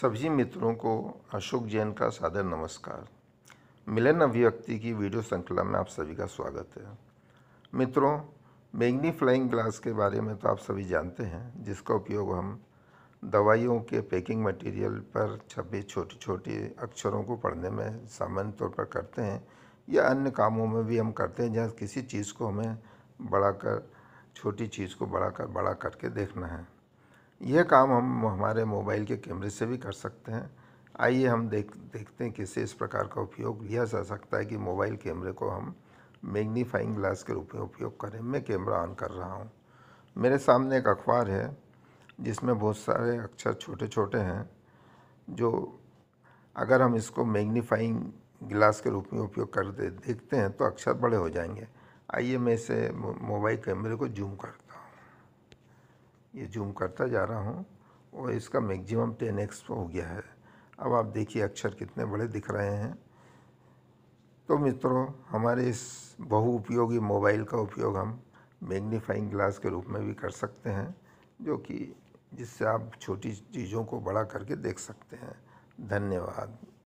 सभी मित्रों को अशोक जैन का सादर नमस्कार मिलन अभिव्यक्ति की वीडियो श्रृंखला में आप सभी का स्वागत है मित्रों मैग्नी फ्लाइंग ग्लास के बारे में तो आप सभी जानते हैं जिसका उपयोग हम दवाइयों के पैकिंग मटेरियल पर छपे छोटे छोटे अक्षरों को पढ़ने में सामान्य तौर पर करते हैं या अन्य कामों में भी हम करते हैं जहाँ किसी चीज़ को हमें बढ़ाकर छोटी चीज़ को बढ़ाकर बड़ा करके देखना है यह काम हम हमारे मोबाइल के कैमरे से भी कर सकते हैं आइए हम देख देखते हैं किसे इस प्रकार का उपयोग लिया जा सकता है कि मोबाइल कैमरे को हम मैग्नीफाइंग ग्लास के रूप में उपयोग करें मैं कैमरा ऑन कर रहा हूँ मेरे सामने एक अखबार है जिसमें बहुत सारे अक्षर छोटे छोटे हैं जो अगर हम इसको मैग्नीफाइंग गिलास के रूप में उपयोग कर दे देखते हैं तो अक्षर बड़े हो जाएंगे आइए मैं इसे मोबाइल कैमरे को जूम कर ये जूम करता जा रहा हूँ और इसका मैक्सिमम टेन एक्स हो गया है अब आप देखिए अक्षर कितने बड़े दिख रहे हैं तो मित्रों हमारे इस बहुउपयोगी मोबाइल का उपयोग हम मैग्नीफाइंग ग्लास के रूप में भी कर सकते हैं जो कि जिससे आप छोटी चीज़ों को बड़ा करके देख सकते हैं धन्यवाद